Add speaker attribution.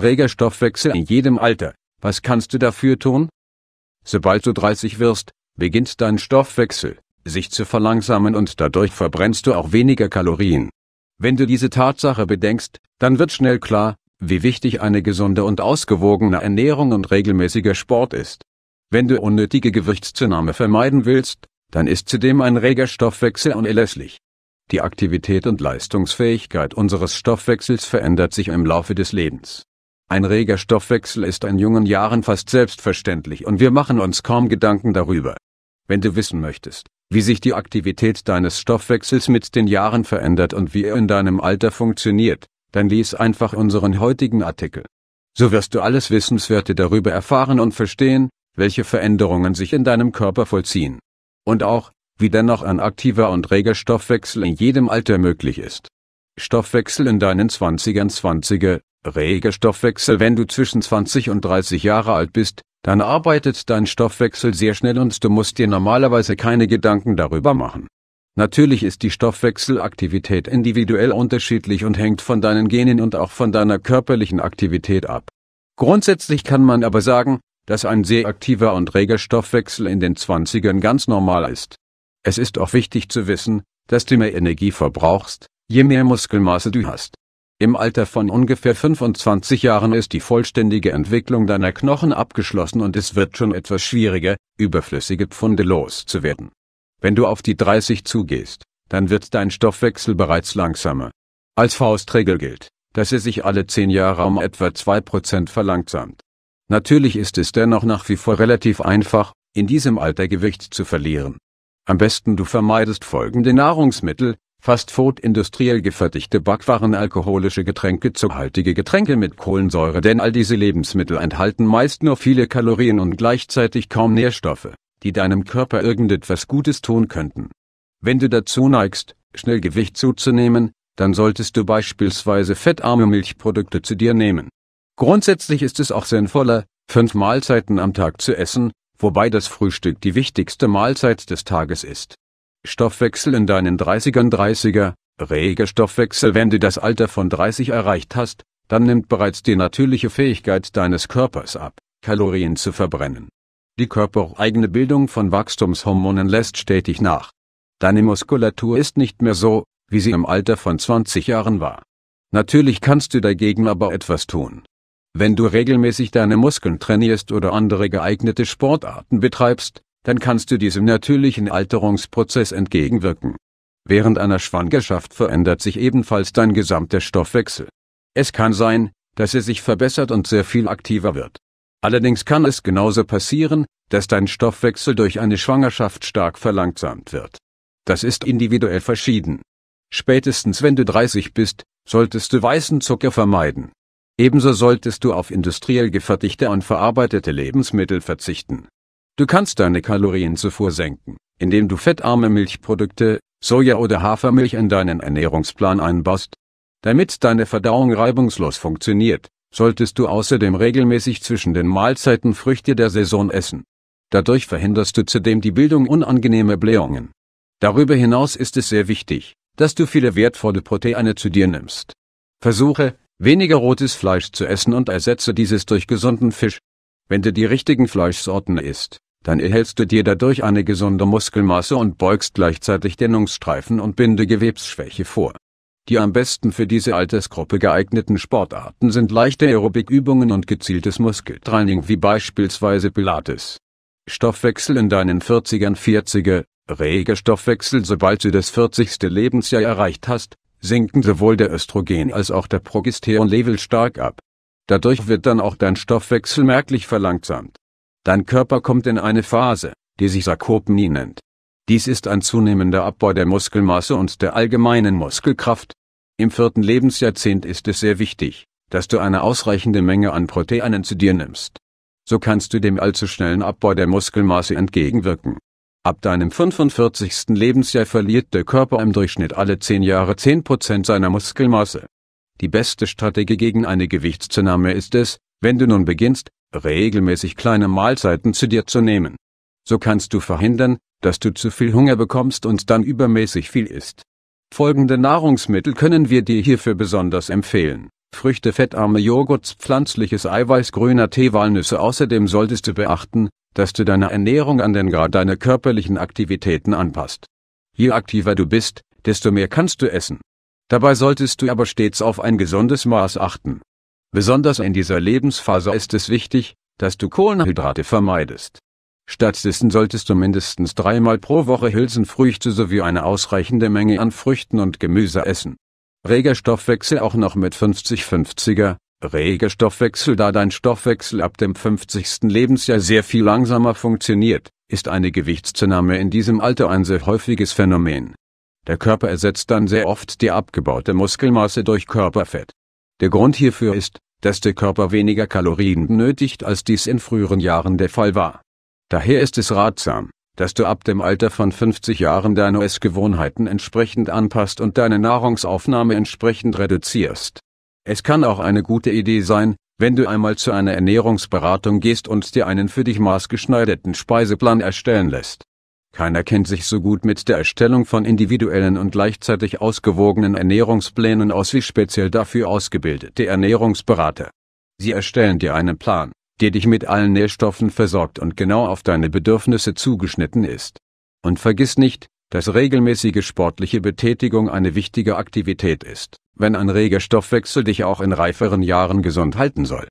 Speaker 1: Reger Stoffwechsel in jedem Alter, was kannst du dafür tun? Sobald du 30 wirst, beginnt dein Stoffwechsel, sich zu verlangsamen und dadurch verbrennst du auch weniger Kalorien. Wenn du diese Tatsache bedenkst, dann wird schnell klar, wie wichtig eine gesunde und ausgewogene Ernährung und regelmäßiger Sport ist. Wenn du unnötige Gewichtszunahme vermeiden willst, dann ist zudem ein reger Stoffwechsel unerlässlich. Die Aktivität und Leistungsfähigkeit unseres Stoffwechsels verändert sich im Laufe des Lebens. Ein reger Stoffwechsel ist in jungen Jahren fast selbstverständlich und wir machen uns kaum Gedanken darüber. Wenn du wissen möchtest, wie sich die Aktivität deines Stoffwechsels mit den Jahren verändert und wie er in deinem Alter funktioniert, dann lies einfach unseren heutigen Artikel. So wirst du alles Wissenswerte darüber erfahren und verstehen, welche Veränderungen sich in deinem Körper vollziehen. Und auch, wie dennoch ein aktiver und reger Stoffwechsel in jedem Alter möglich ist. Stoffwechsel in deinen 20ern 20er, Reger Stoffwechsel Wenn du zwischen 20 und 30 Jahre alt bist, dann arbeitet dein Stoffwechsel sehr schnell und du musst dir normalerweise keine Gedanken darüber machen. Natürlich ist die Stoffwechselaktivität individuell unterschiedlich und hängt von deinen Genen und auch von deiner körperlichen Aktivität ab. Grundsätzlich kann man aber sagen, dass ein sehr aktiver und reger Stoffwechsel in den 20ern ganz normal ist. Es ist auch wichtig zu wissen, dass du mehr Energie verbrauchst, je mehr Muskelmasse du hast. Im Alter von ungefähr 25 Jahren ist die vollständige Entwicklung deiner Knochen abgeschlossen und es wird schon etwas schwieriger, überflüssige Pfunde loszuwerden. Wenn du auf die 30 zugehst, dann wird dein Stoffwechsel bereits langsamer. Als Faustregel gilt, dass er sich alle 10 Jahre um etwa 2% verlangsamt. Natürlich ist es dennoch nach wie vor relativ einfach, in diesem Alter Gewicht zu verlieren. Am besten du vermeidest folgende Nahrungsmittel, Fastfood industriell gefertigte Backwaren alkoholische Getränke zuckhaltige Getränke mit Kohlensäure denn all diese Lebensmittel enthalten meist nur viele Kalorien und gleichzeitig kaum Nährstoffe, die deinem Körper irgendetwas Gutes tun könnten. Wenn du dazu neigst, schnell Gewicht zuzunehmen, dann solltest du beispielsweise fettarme Milchprodukte zu dir nehmen. Grundsätzlich ist es auch sinnvoller, fünf Mahlzeiten am Tag zu essen, wobei das Frühstück die wichtigste Mahlzeit des Tages ist. Stoffwechsel in deinen 30ern 30er, reger Stoffwechsel Wenn du das Alter von 30 erreicht hast, dann nimmt bereits die natürliche Fähigkeit deines Körpers ab, Kalorien zu verbrennen. Die körpereigene Bildung von Wachstumshormonen lässt stetig nach. Deine Muskulatur ist nicht mehr so, wie sie im Alter von 20 Jahren war. Natürlich kannst du dagegen aber etwas tun. Wenn du regelmäßig deine Muskeln trainierst oder andere geeignete Sportarten betreibst, dann kannst du diesem natürlichen Alterungsprozess entgegenwirken. Während einer Schwangerschaft verändert sich ebenfalls dein gesamter Stoffwechsel. Es kann sein, dass er sich verbessert und sehr viel aktiver wird. Allerdings kann es genauso passieren, dass dein Stoffwechsel durch eine Schwangerschaft stark verlangsamt wird. Das ist individuell verschieden. Spätestens wenn du 30 bist, solltest du weißen Zucker vermeiden. Ebenso solltest du auf industriell gefertigte und verarbeitete Lebensmittel verzichten. Du kannst deine Kalorienzufuhr senken, indem du fettarme Milchprodukte, Soja oder Hafermilch in deinen Ernährungsplan einbaust. Damit deine Verdauung reibungslos funktioniert, solltest du außerdem regelmäßig zwischen den Mahlzeiten Früchte der Saison essen. Dadurch verhinderst du zudem die Bildung unangenehmer Blähungen. Darüber hinaus ist es sehr wichtig, dass du viele wertvolle Proteine zu dir nimmst. Versuche, weniger rotes Fleisch zu essen und ersetze dieses durch gesunden Fisch. Wenn du die richtigen Fleischsorten isst, dann erhältst du dir dadurch eine gesunde Muskelmasse und beugst gleichzeitig Dehnungsstreifen und Bindegewebsschwäche vor. Die am besten für diese Altersgruppe geeigneten Sportarten sind leichte Aerobikübungen und gezieltes Muskeltraining wie beispielsweise Pilates. Stoffwechsel in deinen 40ern 40er, reger Stoffwechsel sobald du das 40. Lebensjahr erreicht hast, sinken sowohl der Östrogen als auch der Progesteronlevel stark ab. Dadurch wird dann auch dein Stoffwechsel merklich verlangsamt. Dein Körper kommt in eine Phase, die sich Sarkopenie nennt. Dies ist ein zunehmender Abbau der Muskelmasse und der allgemeinen Muskelkraft. Im vierten Lebensjahrzehnt ist es sehr wichtig, dass du eine ausreichende Menge an Proteinen zu dir nimmst. So kannst du dem allzu schnellen Abbau der Muskelmasse entgegenwirken. Ab deinem 45. Lebensjahr verliert der Körper im Durchschnitt alle 10 Jahre 10% seiner Muskelmasse. Die beste Strategie gegen eine Gewichtszunahme ist es, wenn du nun beginnst, regelmäßig kleine Mahlzeiten zu dir zu nehmen. So kannst du verhindern, dass du zu viel Hunger bekommst und dann übermäßig viel isst. Folgende Nahrungsmittel können wir dir hierfür besonders empfehlen. Früchte, fettarme Joghurts, pflanzliches Eiweiß, grüner Tee, Walnüsse. Außerdem solltest du beachten, dass du deine Ernährung an den Grad deiner körperlichen Aktivitäten anpasst. Je aktiver du bist, desto mehr kannst du essen. Dabei solltest du aber stets auf ein gesundes Maß achten. Besonders in dieser Lebensphase ist es wichtig, dass du Kohlenhydrate vermeidest. Stattdessen solltest du mindestens dreimal pro Woche Hülsenfrüchte sowie eine ausreichende Menge an Früchten und Gemüse essen. Reger Stoffwechsel auch noch mit 50-50er, reger Stoffwechsel da dein Stoffwechsel ab dem 50. Lebensjahr sehr viel langsamer funktioniert, ist eine Gewichtszunahme in diesem Alter ein sehr häufiges Phänomen. Der Körper ersetzt dann sehr oft die abgebaute Muskelmasse durch Körperfett. Der Grund hierfür ist, dass der Körper weniger Kalorien benötigt als dies in früheren Jahren der Fall war. Daher ist es ratsam, dass du ab dem Alter von 50 Jahren deine Essgewohnheiten entsprechend anpasst und deine Nahrungsaufnahme entsprechend reduzierst. Es kann auch eine gute Idee sein, wenn du einmal zu einer Ernährungsberatung gehst und dir einen für dich maßgeschneiderten Speiseplan erstellen lässt. Keiner kennt sich so gut mit der Erstellung von individuellen und gleichzeitig ausgewogenen Ernährungsplänen aus wie speziell dafür ausgebildete Ernährungsberater. Sie erstellen dir einen Plan, der dich mit allen Nährstoffen versorgt und genau auf deine Bedürfnisse zugeschnitten ist. Und vergiss nicht, dass regelmäßige sportliche Betätigung eine wichtige Aktivität ist, wenn ein reger Stoffwechsel dich auch in reiferen Jahren gesund halten soll.